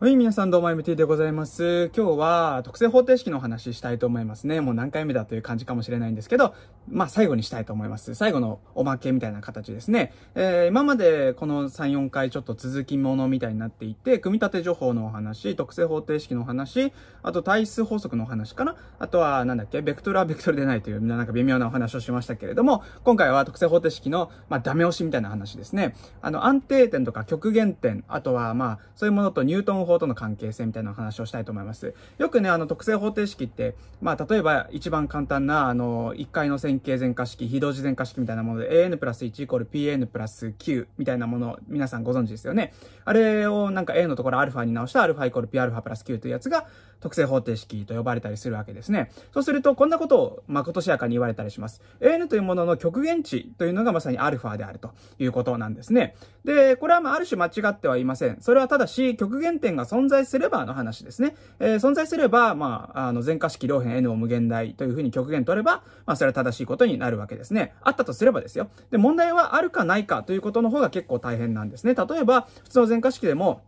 はい、皆さんどうも MT でございます。今日は特性方程式のお話ししたいと思いますね。もう何回目だという感じかもしれないんですけど、まあ最後にしたいと思います。最後のおまけみたいな形ですね。えー、今までこの3、4回ちょっと続きものみたいになっていて、組み立て情報のお話、特性方程式のお話、あと対数法則のお話かな。あとはなんだっけ、ベクトルはベクトルでないという、なんか微妙なお話をしましたけれども、今回は特性方程式の、まあダメ押しみたいな話ですね。あの安定点とか極限点、あとはまあそういうものとニュートン本法との関係性みたいな話をしたいと思います。よくね、あの、特性方程式って、まあ、例えば一番簡単な、あの、一回の線形全化式、非同時全化式みたいなもので、an プラス1イコール pn プラス9みたいなもの、皆さんご存知ですよね。あれをなんか a のところ α に直した α イコール pα プラス9というやつが、特性方程式と呼ばれたりするわけですね。そうすると、こんなことを、まことしやかに言われたりします。AN というものの極限値というのがまさに α であるということなんですね。で、これはまあ、ある種間違ってはいません。それはただし、極限点が存在すればの話ですね。えー、存在すれば、まあ、あの、全化式両辺 n を無限大というふうに極限取れば、まあ、それは正しいことになるわけですね。あったとすればですよ。で、問題はあるかないかということの方が結構大変なんですね。例えば、普通の全化式でも、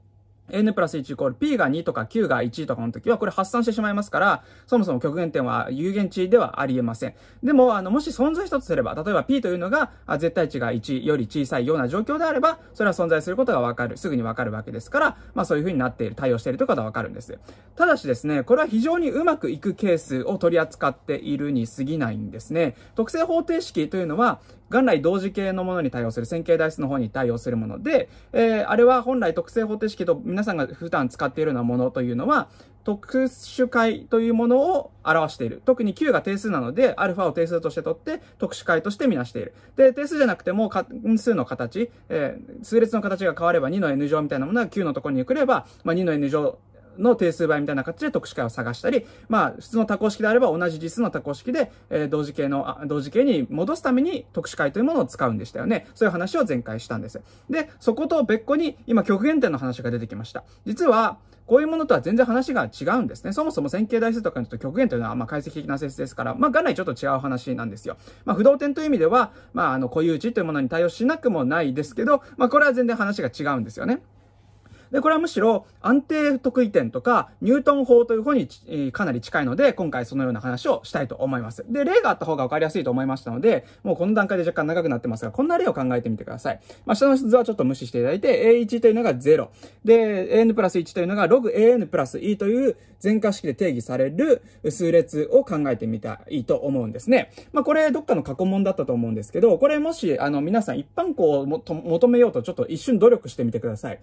n プラス1イコール p が2とか q が1とかの時はこれ発散してしまいますから、そもそも極限点は有限値ではありえません。でも、あの、もし存在一つすれば、例えば p というのが絶対値が1より小さいような状況であれば、それは存在することがわかる、すぐにわかるわけですから、まあそういう風になっている、対応しているということはわかるんです。ただしですね、これは非常にうまくいくケースを取り扱っているに過ぎないんですね。特性方程式というのは、元来同時系のものに対応する、線形代数の方に対応するもので、えー、あれは本来特性方程式と皆さんが普段使っているようなものというのは、特殊解というものを表している。特に Q が定数なので、アルファを定数として取って、特殊解としてみなしている。で、定数じゃなくても、因数の形、えー、数列の形が変われば2の n 乗みたいなものが Q のところに来れば、まあ、2の n 乗の定数倍みたいな形で特殊解を探したり、まあ、普通の多項式であれば同じ実数の多項式で、えー、同時系の、あ、同時系に戻すために特殊解というものを使うんでしたよね。そういう話を前回したんです。で、そこと別個に今極限点の話が出てきました。実は、こういうものとは全然話が違うんですね。そもそも線形代数とかにと極限というのは、まあ、解析的な性質ですから、まあ、元来ちょっと違う話なんですよ。まあ、不動点という意味では、まあ、あの、固有値というものに対応しなくもないですけど、まあ、これは全然話が違うんですよね。で、これはむしろ安定得意点とか、ニュートン法という方にかなり近いので、今回そのような話をしたいと思います。で、例があった方が分かりやすいと思いましたので、もうこの段階で若干長くなってますが、こんな例を考えてみてください。まあ、下の図はちょっと無視していただいて、A1 というのが0。で、AN プラス1というのが logAN プラス E という全化式で定義される数列を考えてみたいと思うんですね。まあ、これどっかの過去問だったと思うんですけど、これもし、あの、皆さん一般校を求めようとちょっと一瞬努力してみてください。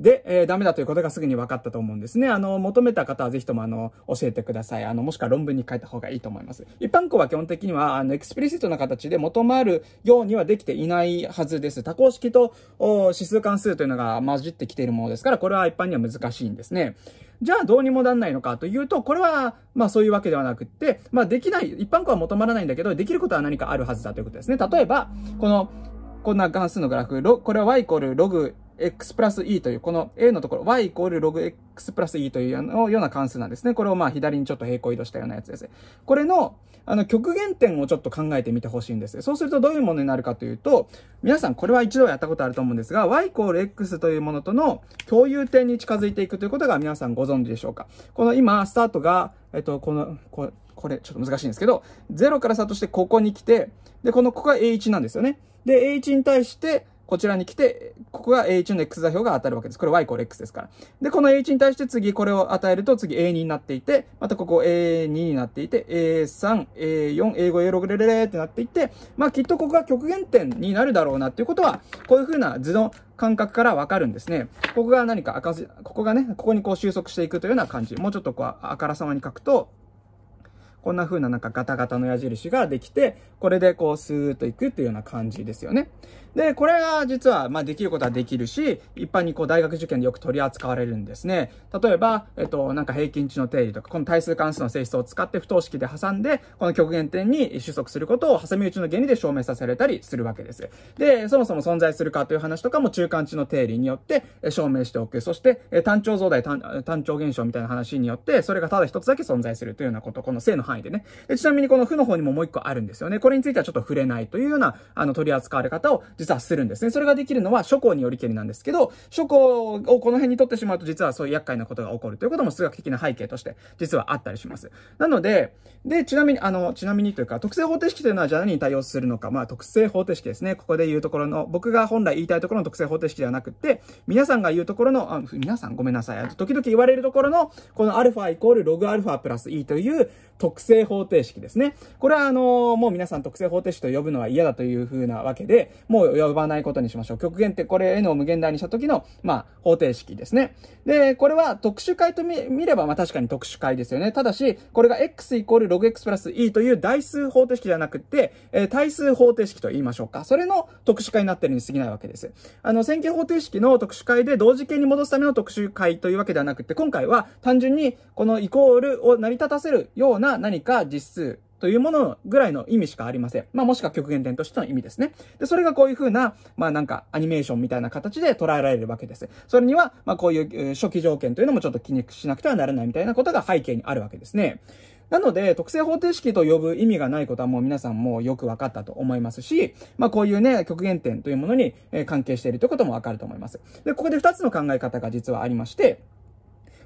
で、えー、ダメだということがすぐに分かったと思うんですね。あの、求めた方はぜひともあの、教えてください。あの、もしくは論文に書いた方がいいと思います。一般校は基本的には、あの、エクスプリシットな形で求まるようにはできていないはずです。多項式と指数関数というのが混じってきているものですから、これは一般には難しいんですね。じゃあどうにもなんないのかというと、これは、まあそういうわけではなくって、まあできない、一般校は求まらないんだけど、できることは何かあるはずだということですね。例えば、この、こんな関数のグラフ、これは y イコールログ x プラス e という、この a のところ、y イコールログ x プラス e というような関数なんですね。これをまあ左にちょっと平行移動したようなやつです。これの、あの、極限点をちょっと考えてみてほしいんです。そうするとどういうものになるかというと、皆さんこれは一度やったことあると思うんですが、y イコール x というものとの共有点に近づいていくということが皆さんご存知でしょうか。この今、スタートが、えっと、この、ここれ、ちょっと難しいんですけど、0からスタートしてここに来て、で、この、ここが A1 なんですよね。で、A1 に対して、こちらに来て、ここが A1 の X 座標が当たるわけです。これ Y イコール X ですから。で、この A1 に対して次これを与えると次 A2 になっていて、またここ A2 になっていて、A3、A4、A5、A6、レレレってなっていって、まあきっとここが極限点になるだろうなっていうことは、こういう風な図の感覚からわかるんですね。ここが何か赤字、ここがね、ここにこう収束していくというような感じ。もうちょっとこうあからさまに書くと、こんな風ななんかガタガタの矢印ができて、これでこうスーッといくっていうような感じですよね。で、これが実は、まあできることはできるし、一般にこう大学受験でよく取り扱われるんですね。例えば、えっと、なんか平均値の定理とか、この対数関数の性質を使って不等式で挟んで、この極限点に収束することを挟み撃ちの原理で証明させられたりするわけです。で、そもそも存在するかという話とかも中間値の定理によって証明しておく。そして、単調増大単、単調現象みたいな話によって、それがただ一つだけ存在するというようなこと、この正の範囲でね。でちなみにこの負の方にももう一個あるんですよね。これについてはちょっと触れないというような、あの、取り扱われ方を実はするんですね。それができるのは諸行によりけりなんですけど、諸行をこの辺に取ってしまうと実はそういう厄介なことが起こるということも数学的な背景として実はあったりします。なので、で、ちなみに、あの、ちなみにというか、特性方程式というのはじゃあ何に対応するのか。まあ、特性方程式ですね。ここで言うところの、僕が本来言いたいところの特性方程式ではなくて、皆さんが言うところの、あ皆さんごめんなさい。あと、時々言われるところの、この α イコールログ α プラス E という特特方程式ですね。これはあのー、もう皆さん特性方程式と呼ぶのは嫌だというふうなわけで、もう呼ばないことにしましょう。極限ってこれ n を無限大にした時の、まあ、方程式ですね。で、これは特殊解と見れば、まあ確かに特殊解ですよね。ただし、これが x イコール l x プラス e という代数方程式じゃなくて、えー、対数方程式と言いましょうか。それの特殊解になってるに過ぎないわけです。あの、線形方程式の特殊解で同時形に戻すための特殊解というわけではなくて、今回は単純にこのイコールを成り立たせるような何何か実数というものぐらいの意味しかありません。まあ、もしくは極限点としての意味ですね。で、それがこういう風な、まあ、なんかアニメーションみたいな形で捉えられるわけです。それには、まあ、こういう初期条件というのもちょっと気にしなくてはならないみたいなことが背景にあるわけですね。なので、特性方程式と呼ぶ意味がないことはもう皆さんもよく分かったと思いますし、まあこういうね、極限点というものに関係しているということも分かると思います。で、ここで2つの考え方が実はありまして、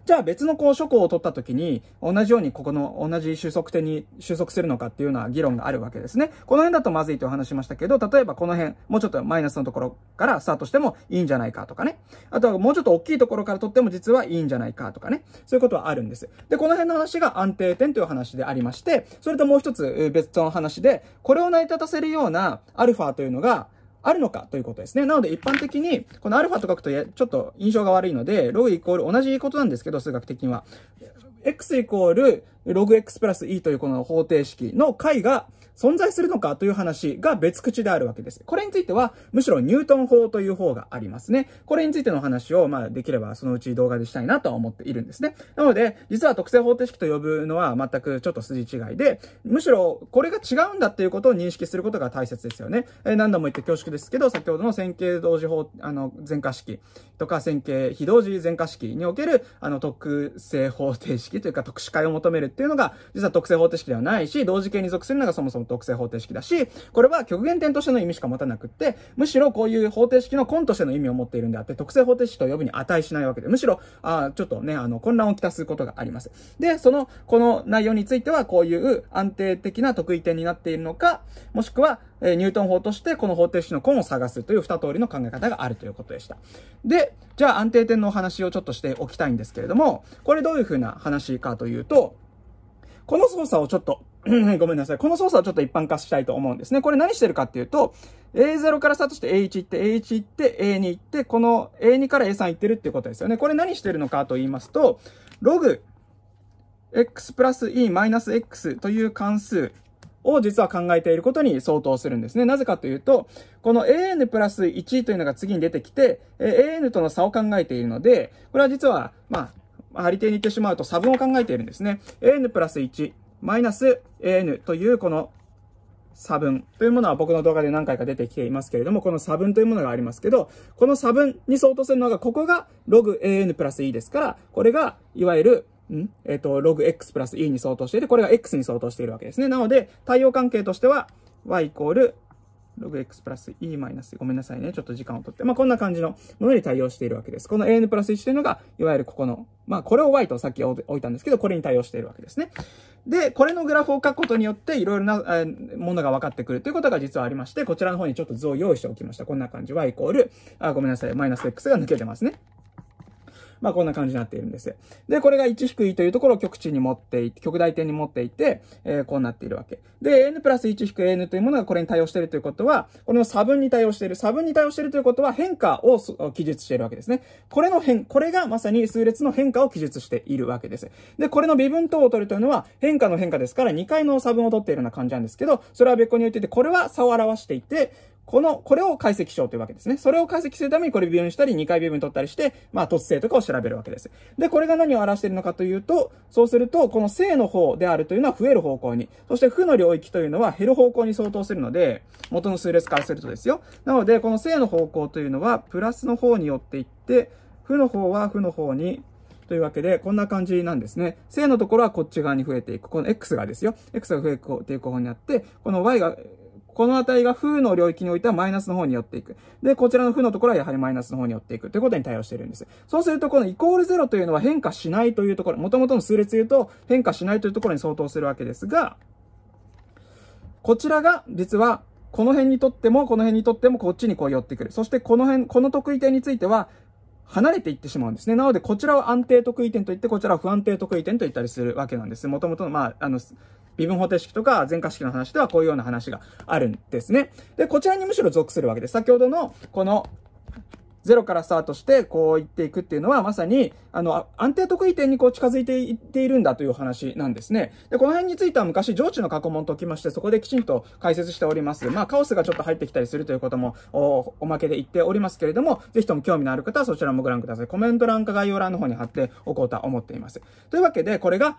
じゃあ別の高所諸項を取った時に、同じようにここの同じ収束点に収束するのかっていうのは議論があるわけですね。この辺だとまずいとい話しましたけど、例えばこの辺、もうちょっとマイナスのところからスタートしてもいいんじゃないかとかね。あとはもうちょっと大きいところから取っても実はいいんじゃないかとかね。そういうことはあるんです。で、この辺の話が安定点という話でありまして、それともう一つ別の話で、これを成り立たせるようなアルファというのが、あるのかということですね。なので一般的に、このアルファと書くとちょっと印象が悪いので、ログイコール同じことなんですけど、数学的には。x イコールログ x プラス e というこの方程式の解が、存在するのかという話が別口であるわけです。これについては、むしろニュートン法という方がありますね。これについての話を、まあ、できればそのうち動画でしたいなとは思っているんですね。なので、実は特性方程式と呼ぶのは全くちょっと筋違いで、むしろこれが違うんだっていうことを認識することが大切ですよね。えー、何度も言って恐縮ですけど、先ほどの線形同時法、あの、全化式とか線形非同時全化式における、あの、特性方程式というか特殊解を求めるっていうのが、実は特性方程式ではないし、同時形に属するのがそもそも特性方程式だし、これは極限点としての意味しか持たなくって、むしろこういう方程式の根としての意味を持っているんであって、特性方程式と呼ぶに値しないわけで、むしろ、あちょっとね、あの、混乱をきたすことがあります。で、その、この内容については、こういう安定的な得意点になっているのか、もしくは、えー、ニュートン法としてこの方程式の根を探すという二通りの考え方があるということでした。で、じゃあ安定点のお話をちょっとしておきたいんですけれども、これどういうふうな話かというと、この操作をちょっと ごめんなさい。この操作をちょっと一般化したいと思うんですね。これ何してるかっていうと、A0 からスタートして A1 行って、A1 行って、A2 行って、この A2 から A3 行ってるっていうことですよね。これ何してるのかと言いますと、ログ x プラス e マイナス x という関数を実は考えていることに相当するんですね。なぜかというと、この an プラス1というのが次に出てきて、an との差を考えているので、これは実は、まあ、まあ、張り手に行ってしまうと差分を考えているんですね。an プラス1、マイナス an というこの差分というものは僕の動画で何回か出てきていますけれども、この差分というものがありますけど、この差分に相当するのが、ここが logAn プラス E ですから、これが、いわゆる、んえっ、ー、と、logX プラス E に相当していて、これが X に相当しているわけですね。なので、対応関係としては、y イコールログ x プラス e マイナス、ごめんなさいね。ちょっと時間をとって。まあ、こんな感じのものに対応しているわけです。この an プラス1というのが、いわゆるここの、まあ、これを y とさっき置いたんですけど、これに対応しているわけですね。で、これのグラフを書くことによって、いろいろな、えものが分かってくるということが実はありまして、こちらの方にちょっと図を用意しておきました。こんな感じ。y イコール、あ、ごめんなさい。マイナス x が抜けてますね。まあこんな感じになっているんです。で、これが1低いというところを極地に持っていって、極大点に持っていって、えー、こうなっているわけ。で、n プラス1低い n というものがこれに対応しているということは、この差分に対応している。差分に対応しているということは変化を記述しているわけですね。これの変、これがまさに数列の変化を記述しているわけです。で、これの微分等を取るというのは変化の変化ですから2回の差分を取っているような感じなんですけど、それは別個に置いてて、これは差を表していて、この、これを解析しようというわけですね。それを解析するためにこれ微分したり、2回微分取ったりして、まあ、突性とかを調べるわけです。で、これが何を表しているのかというと、そうすると、この正の方であるというのは増える方向に、そして負の領域というのは減る方向に相当するので、元の数列からするとですよ。なので、この正の方向というのは、プラスの方によっていって、負の方は負の方にというわけで、こんな感じなんですね。正のところはこっち側に増えていく。この X がですよ。X が増えていく方にあって、この Y がこの値が負の領域においてはマイナスの方に寄っていく。で、こちらの負のところはやはりマイナスの方に寄っていくということに対応しているんです。そうすると、このイコール0というのは変化しないというところ、もともとの数列言うと変化しないというところに相当するわけですが、こちらが実はこの辺にとっても、この辺にとっても、こっちにこう寄ってくる。そしてこの辺、この得意点については、離れていってしまうんですね。なので、こちらを安定得意点といって、こちらを不安定得意点と言ったりするわけなんです。もともとの、まあ、あの、微分方程式とか全化式の話ではこういうような話があるんですね。で、こちらにむしろ属するわけです。先ほどの、この、ゼロからスタートして、こう言っていくっていうのは、まさに、あの、安定得意点にこう近づいていっているんだという話なんですね。で、この辺については昔、上智の過去問ときまして、そこできちんと解説しております。まあ、カオスがちょっと入ってきたりするということも、お、おまけで言っておりますけれども、ぜひとも興味のある方はそちらもご覧ください。コメント欄か概要欄の方に貼っておこうとは思っています。というわけで、これが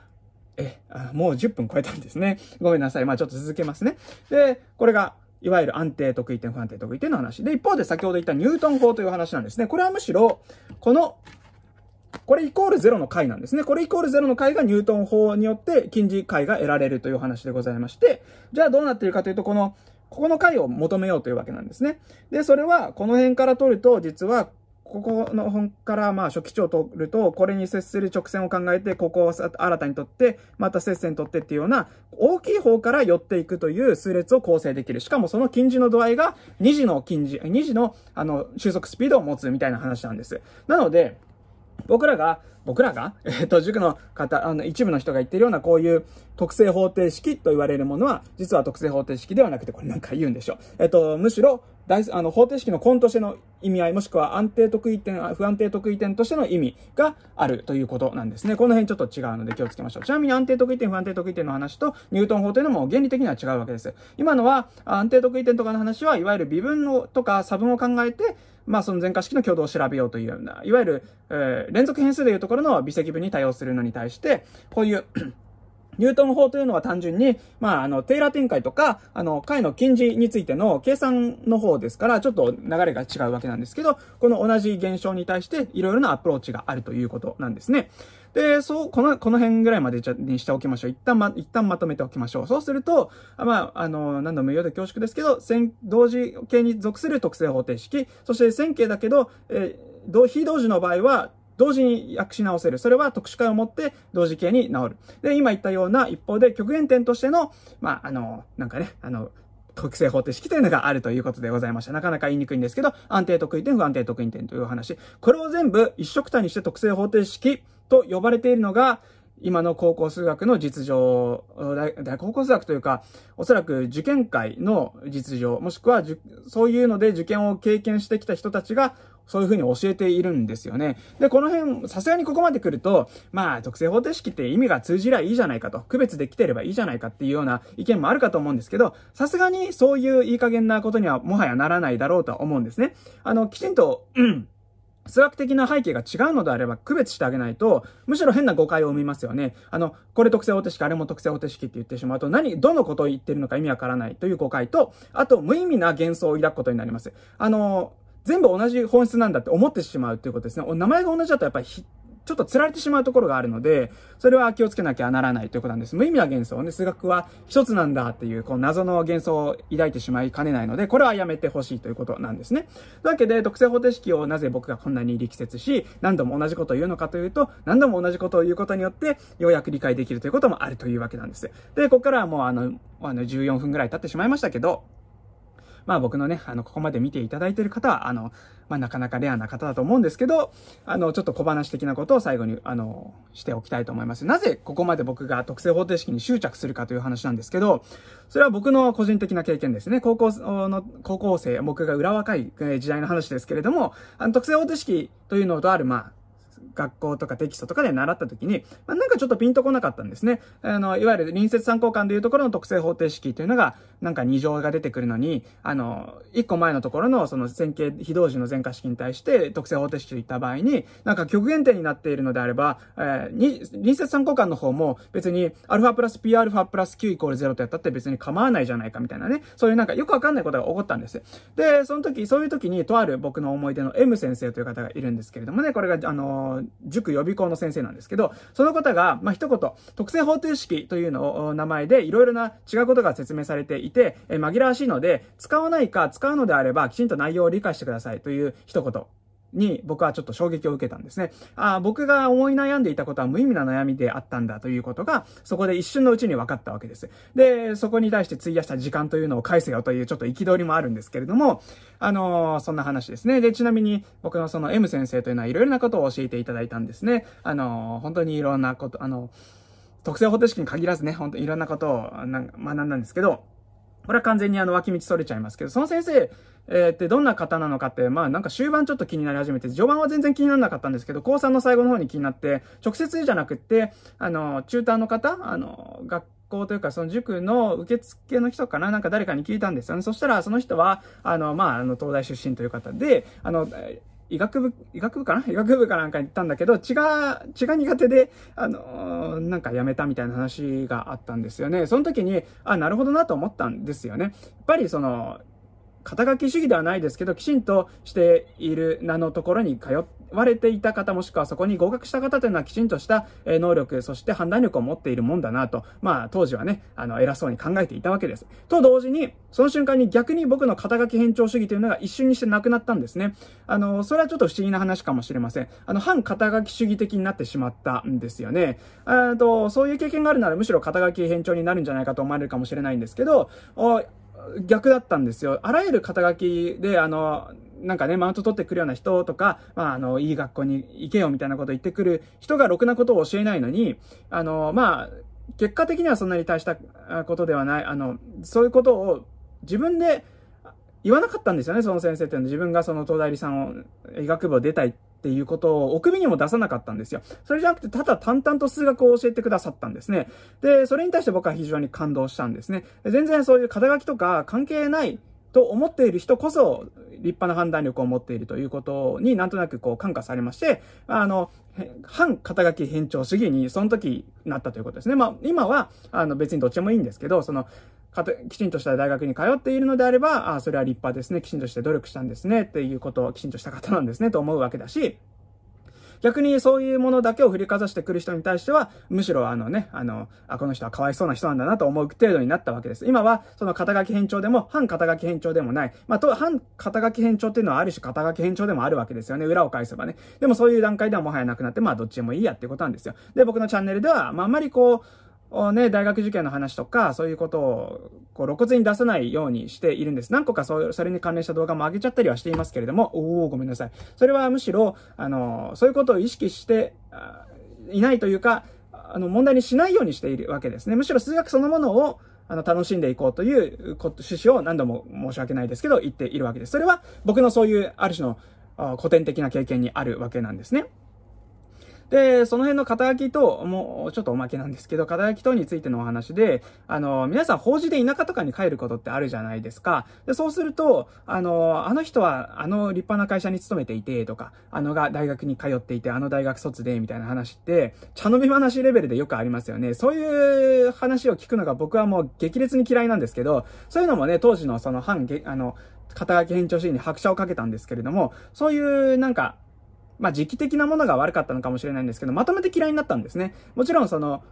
え、あもう10分超えたんですね。ごめんなさい。まあちょっと続けますね。で、これが、いわゆる安定得意点、不安定得意点の話。で、一方で先ほど言ったニュートン法という話なんですね。これはむしろ、この、これイコール0の解なんですね。これイコール0の解がニュートン法によって近似解が得られるという話でございまして、じゃあどうなっているかというと、この、ここの解を求めようというわけなんですね。で、それは、この辺から取ると、実は、ここの本からまあ初期値を取ると、これに接する直線を考えて、ここを新たに取って、また接線取ってっていうような、大きい方から寄っていくという数列を構成できる。しかもその近似の度合いが2次の近似、2次のあの収束スピードを持つみたいな話なんです。なので、僕らが、僕らが、えっ、と、塾の方、あの、一部の人が言ってるような、こういう特性方程式と言われるものは、実は特性方程式ではなくて、これなんか言うんでしょう。えっ、と、むしろ、大あの方程式の根としての意味合い、もしくは安定得意点、不安定得意点としての意味があるということなんですね。この辺ちょっと違うので気をつけましょう。ちなみに安定得意点、不安定得意点の話とニュートン法というのも原理的には違うわけです。今のは安定得意点とかの話はいわゆる微分のとか差分を考えて、まあ、その全化式の挙動を調べようというような、いわゆる、えー、連続変数でいうところの微積分に対応するのに対して、こういうニュートン法というのは単純に、まあ、あの、テイラ展開とか、あの、解の近似についての計算の方ですから、ちょっと流れが違うわけなんですけど、この同じ現象に対して、いろいろなアプローチがあるということなんですね。で、そう、この、この辺ぐらいまでにしておきましょう。一旦ま、一旦まとめておきましょう。そうすると、まあ、あの、何度も言うようで恐縮ですけど、線、同時形に属する特性方程式、そして線形だけど、えー、非同時の場合は、同時に訳し直せる。それは特殊化を持って同時形に直る。で、今言ったような一方で極限点としての、まあ、あの、なんかね、あの、特性方程式というのがあるということでございました。なかなか言いにくいんですけど、安定得意点、不安定得意点という話。これを全部一色単にして特性方程式と呼ばれているのが、今の高校数学の実情、高校数学というか、おそらく受験会の実情、もしくは、そういうので受験を経験してきた人たちが、そういうふうに教えているんですよね。で、この辺、さすがにここまで来ると、まあ、特性方程式って意味が通じりゃいいじゃないかと、区別できてればいいじゃないかっていうような意見もあるかと思うんですけど、さすがにそういういい加減なことにはもはやならないだろうとは思うんですね。あの、きちんと、うん数学的な背景が違うのであれば区別してあげないと、むしろ変な誤解を生みますよね。あの、これ特性方程式、あれも特性方程式って言ってしまうと、何、どのことを言ってるのか意味わからないという誤解と、あと、無意味な幻想を抱くことになります。あの、全部同じ本質なんだって思ってしまうということですね。名前が同じだとやっぱりちょっと釣られてしまうところがあるので、それは気をつけなきゃならないということなんです。無意味な幻想ね、数学は一つなんだっていう、こう謎の幻想を抱いてしまいかねないので、これはやめてほしいということなんですね。というわけで、特性方程式をなぜ僕がこんなに力説し、何度も同じことを言うのかというと、何度も同じことを言うことによって、ようやく理解できるということもあるというわけなんです。で、ここからはもうあの、あの14分ぐらい経ってしまいましたけど、まあ僕のね、あの、ここまで見ていただいている方は、あの、まあ、なかなかレアな方だと思うんですけど、あの、ちょっと小話的なことを最後に、あの、しておきたいと思います。なぜここまで僕が特性方程式に執着するかという話なんですけど、それは僕の個人的な経験ですね。高校の、高校生、僕が裏若い時代の話ですけれども、あの、特性方程式というのとある、まあ、学校とかテキストとかで習った時に、まあ、なんかちょっとピンとこなかったんですね。あの、いわゆる隣接参考官でいうところの特性方程式というのが、なんか2乗が出てくるのに、あの、1個前のところのその線形非同時の全化式に対して特性方程式といった場合に、なんか極限点になっているのであれば、えー、に、隣接参考官の方も別に α プラス pα プラス q イコール0とやったって別に構わないじゃないかみたいなね、そういうなんかよくわかんないことが起こったんです。で、その時、そういう時にとある僕の思い出の M 先生という方がいるんですけれどもね、これが、あの、塾予備校の先生なんですけど、その方が、まあ、一言、特性方程式というのを名前でいろいろな違うことが説明されていて、え紛らわしいので、使わないか使うのであれば、きちんと内容を理解してくださいという一言に僕はちょっと衝撃を受けたんですね。ああ、僕が思い悩んでいたことは無意味な悩みであったんだということが、そこで一瞬のうちに分かったわけです。で、そこに対して費やした時間というのを返せよというちょっと憤りもあるんですけれども、あのー、そんな話ですね。で、ちなみに僕のその M 先生というのはいろいろなことを教えていただいたんですね。あのー、本当にいろんなこと、あのー、特性方程式に限らずね、本当にいろんなことを学んだんですけど、これは完全にあの脇道逸れちゃいますけど、その先生、えー、ってどんな方なのかって、まあなんか終盤ちょっと気になり始めて、序盤は全然気にならなかったんですけど、高3の最後の方に気になって、直接じゃなくって、あの、チューターの方、あの、学校というかその塾の受付の人かななんか誰かに聞いたんですよね。そしたらその人は、あの、まあ、あの、東大出身という方で、あの、医学部、医学部かな医学部かなんか行ったんだけど、血が、血が苦手で、あのー、なんかやめたみたいな話があったんですよね。その時に、あ、なるほどなと思ったんですよね。やっぱりその、肩書き主義ではないですけど、きちんとしている名のところに通われていた方、もしくはそこに合格した方というのはきちんとした能力、そして判断力を持っているもんだなと、まあ当時はね、あの偉そうに考えていたわけです。と同時に、その瞬間に逆に僕の肩書き偏重主義というのが一瞬にしてなくなったんですね。あの、それはちょっと不思議な話かもしれません。あの、反肩書き主義的になってしまったんですよね。とそういう経験があるならむしろ肩書き偏重になるんじゃないかと思われるかもしれないんですけど、逆だったんですよ。あらゆる肩書きで、あの、なんかね、マウント取ってくるような人とか、まあ、あの、いい学校に行けよみたいなこと言ってくる人がろくなことを教えないのに、あの、まあ、結果的にはそんなに大したことではない、あの、そういうことを自分で言わなかったんですよね、その先生っていうのは。自分がその東大理さんを、医学部を出たいっっていうことをお首にも出さなかったんですよ。それじゃなくて、ただ淡々と数学を教えてくださったんですね。で、それに対して僕は非常に感動したんですね。全然そういう肩書きとか関係ないと思っている人こそ、立派な判断力を持っているということになんとなくこう感化されまして、あの、反肩書き偏重主義にその時なったということですね。まあ、今は、あの別にどっちもいいんですけど、その、かと、きちんとした大学に通っているのであれば、あそれは立派ですね。きちんとして努力したんですね。っていうことをきちんとした方なんですね。と思うわけだし、逆にそういうものだけを振りかざしてくる人に対しては、むしろあのね、あの、あ、この人はかわいそうな人なんだなと思う程度になったわけです。今は、その肩書き偏重でも、反肩書き偏重でもない。まあ、と、反肩書き偏重っていうのはある種肩書き偏重でもあるわけですよね。裏を返せばね。でもそういう段階ではもはやなくなって、まあ、どっちでもいいやってことなんですよ。で、僕のチャンネルでは、まあ、あんまりこう、ね、大学受験の話とか、そういうことを、こう、露骨に出さないようにしているんです。何個かそそれに関連した動画も上げちゃったりはしていますけれども、おおごめんなさい。それはむしろ、あの、そういうことを意識していないというか、あの、問題にしないようにしているわけですね。むしろ数学そのものを、あの、楽しんでいこうという趣旨を何度も申し訳ないですけど、言っているわけです。それは、僕のそういう、ある種の、古典的な経験にあるわけなんですね。で、その辺の肩書きと、もうちょっとおまけなんですけど、肩書き等についてのお話で、あの、皆さん法事で田舎とかに帰ることってあるじゃないですか。で、そうすると、あの、あの人はあの立派な会社に勤めていて、とか、あのが大学に通っていて、あの大学卒で、みたいな話って、茶飲み話レベルでよくありますよね。そういう話を聞くのが僕はもう激烈に嫌いなんですけど、そういうのもね、当時のその反、あの、肩書き編長シーンに拍車をかけたんですけれども、そういうなんか、まあ時期的なものが悪かったのかもしれないんですけど、まとめて嫌いになったんですね。もちろんその、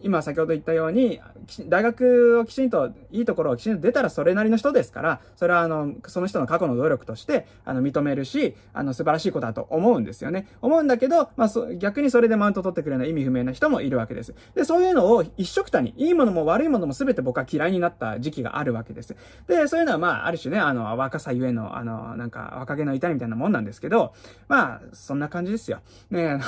今先ほど言ったように、大学をきちんと、いいところをきちんと出たらそれなりの人ですから、それはあの、その人の過去の努力として、あの、認めるし、あの、素晴らしいことだと思うんですよね。思うんだけど、まあ、逆にそれでマウント取ってくれない意味不明な人もいるわけです。で、そういうのを一緒くたに、いいものも悪いものも全て僕は嫌いになった時期があるわけです。で、そういうのはまあ、ある種ね、あの、若さゆえの、あの、なんか、若気の痛みみたいなもんなんですけど、まあ、そんな感じですよ。ねあの、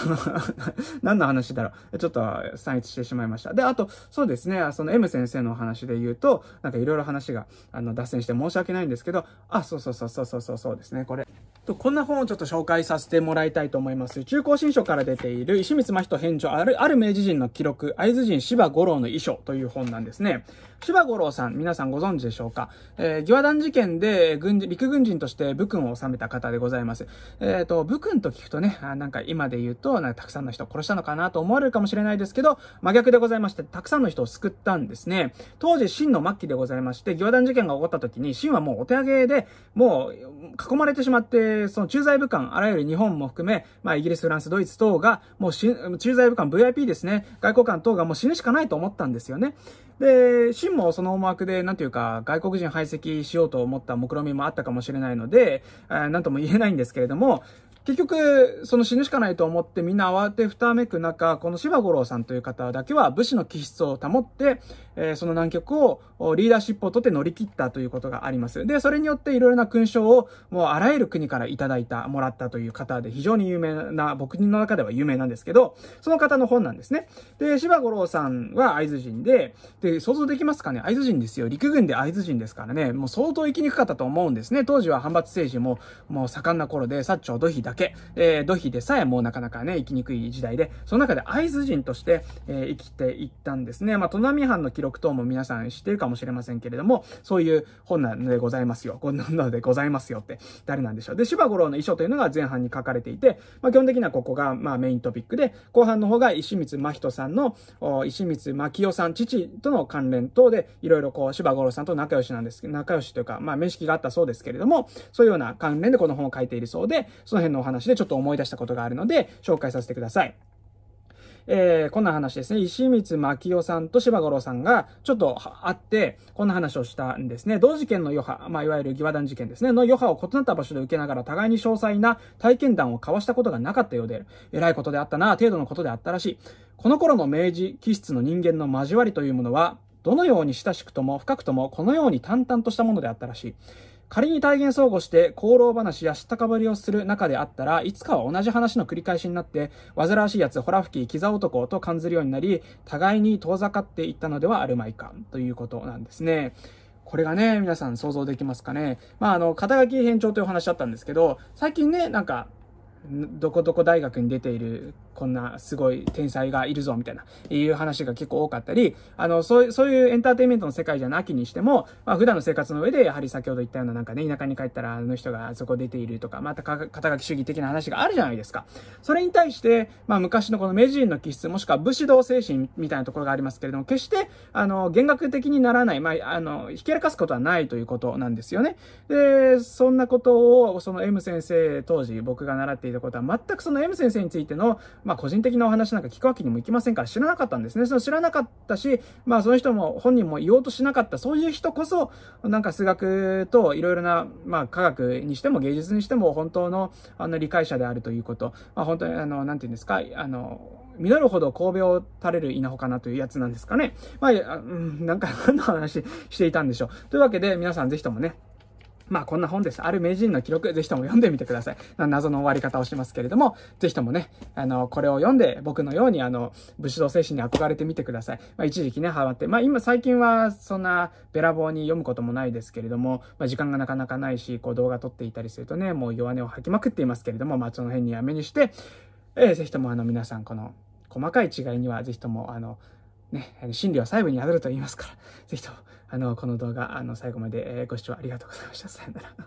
何の話だろう。ちょっと散逸してしまいました。した。で、あと、そうですね、その M 先生のお話で言うと、なんかいろいろ話が、あの、脱線して申し訳ないんですけど、あ、そうそうそうそうそうそうそうですね、これ。と、こんな本をちょっと紹介させてもらいたいと思います。中高新書から出ている、石光真人編著、ある、ある明治人の記録、会津人芝五郎の遺書という本なんですね。柴五郎さん、皆さんご存知でしょうかえー、義団事件で軍事、陸軍人として武君を治めた方でございます。えっ、ー、と、武君と聞くとね、あなんか今で言うと、なんかたくさんの人を殺したのかなと思われるかもしれないですけど、真逆でございまして、たくさんの人を救ったんですね。当時、真の末期でございまして、疑話団事件が起こった時に、真はもうお手上げで、もう囲まれてしまって、その駐在武官、あらゆる日本も含め、まあイギリス、フランス、ドイツ等が、もう駐在武官 VIP ですね、外交官等がもう死ぬしかないと思ったんですよね。で、人もその思惑で、なんていうか、外国人排斥しようと思った目論みもあったかもしれないので、えなんとも言えないんですけれども、結局、その死ぬしかないと思ってみんな慌てふためく中、この芝五郎さんという方だけは武士の気質を保って、えー、その南極をリーダーシップを取って乗り切ったということがあります。で、それによっていろいろな勲章をもうあらゆる国からいただいた、もらったという方で非常に有名な、僕の中では有名なんですけど、その方の本なんですね。で、芝五郎さんは会津人で、で、想像できますかね会津人ですよ。陸軍で会津人ですからね、もう相当生きにくかったと思うんですね。当時は反発政治ももう盛んな頃で、薩長土肥だけ、えー、土肥でさえもうなかなかね、生きにくい時代で、その中で会津人として、えー、生きていったんですね。まあ、都波藩の記録等も皆さん知ってるかもしれませんけれども、そういう本なのでございますよ。こんなのでございますよって、誰なんでしょう。で、芝五郎の遺書というのが前半に書かれていて、まあ、基本的にはここが、まあ、メイントピックで、後半の方が石光真人さんの、石光真清さん、父との関連等で、いろいろこう、芝五郎さんと仲良しなんですけど、仲良しというか、まあ、面識があったそうですけれども、そういうような関連でこの本を書いているそうで、その辺ののお話でちょっと思い出したことがあるので、紹介させてください。えー、こんな話ですね。石光牧夫さんと柴五郎さんがちょっと会って、こんな話をしたんですね。同事件の余波、まあ、いわゆる義和団事件ですね、の余波を異なった場所で受けながら互いに詳細な体験談を交わしたことがなかったようで、えらいことであったな、程度のことであったらしい。この頃の明治気質の人間の交わりというものは、どのように親しくとも深くともこのように淡々としたものであったらしい。仮に体現相互して功労話や知ったかぶりをする中であったら、いつかは同じ話の繰り返しになって、煩わしい奴、ほら吹き、キザ男と感じるようになり、互いに遠ざかっていったのではあるまいか、ということなんですね。これがね、皆さん想像できますかね。まあ、あの、肩書き変調というお話だったんですけど、最近ね、なんか、どこどこ大学に出ている、こんなすごい天才がいるぞ、みたいな、いう話が結構多かったり、あの、そういう、そういうエンターテインメントの世界じゃなきにしても、まあ、普段の生活の上で、やはり先ほど言ったようななんかね、田舎に帰ったらあの人がそこ出ているとか、また肩書き主義的な話があるじゃないですか。それに対して、まあ、昔のこの名人の気質、もしくは武士道精神みたいなところがありますけれども、決して、あの、弦楽的にならない、まあ、あの、ひけらかすことはないということなんですよね。で、そんなことを、その M 先生、当時僕が習っていいたことは、全くその M 先生についての、まあ、個人的なお話なんか聞くわけにもいきませんから、知らなかったんですね。その知らなかったし、まあ、その人も本人も言おうとしなかった、そういう人こそ、なんか数学といろいろな、まあ、科学にしても芸術にしても、本当の、あの、理解者であるということ。まあ、本当に、あの、なんていうんですか、あの、実るほど神戸を垂れる稲穂かなというやつなんですかね。まあ、うん、なんか何の話していたんでしょう。というわけで、皆さんぜひともね、まあこんな本です。ある名人の記録、ぜひとも読んでみてください。謎の終わり方をしますけれども、ぜひともね、あの、これを読んで、僕のようにあの、武士道精神に憧れてみてください。まあ一時期ね、ハマって、まあ今最近はそんなべらぼうに読むこともないですけれども、まあ時間がなかなかないし、こう動画撮っていたりするとね、もう弱音を吐きまくっていますけれども、まあその辺にやめにして、えー、ぜひともあの皆さんこの細かい違いにはぜひともあの、ね、真理は細部に宿ると言いますから、ぜひとも、あの、この動画、あの、最後までご視聴ありがとうございました。さよなら。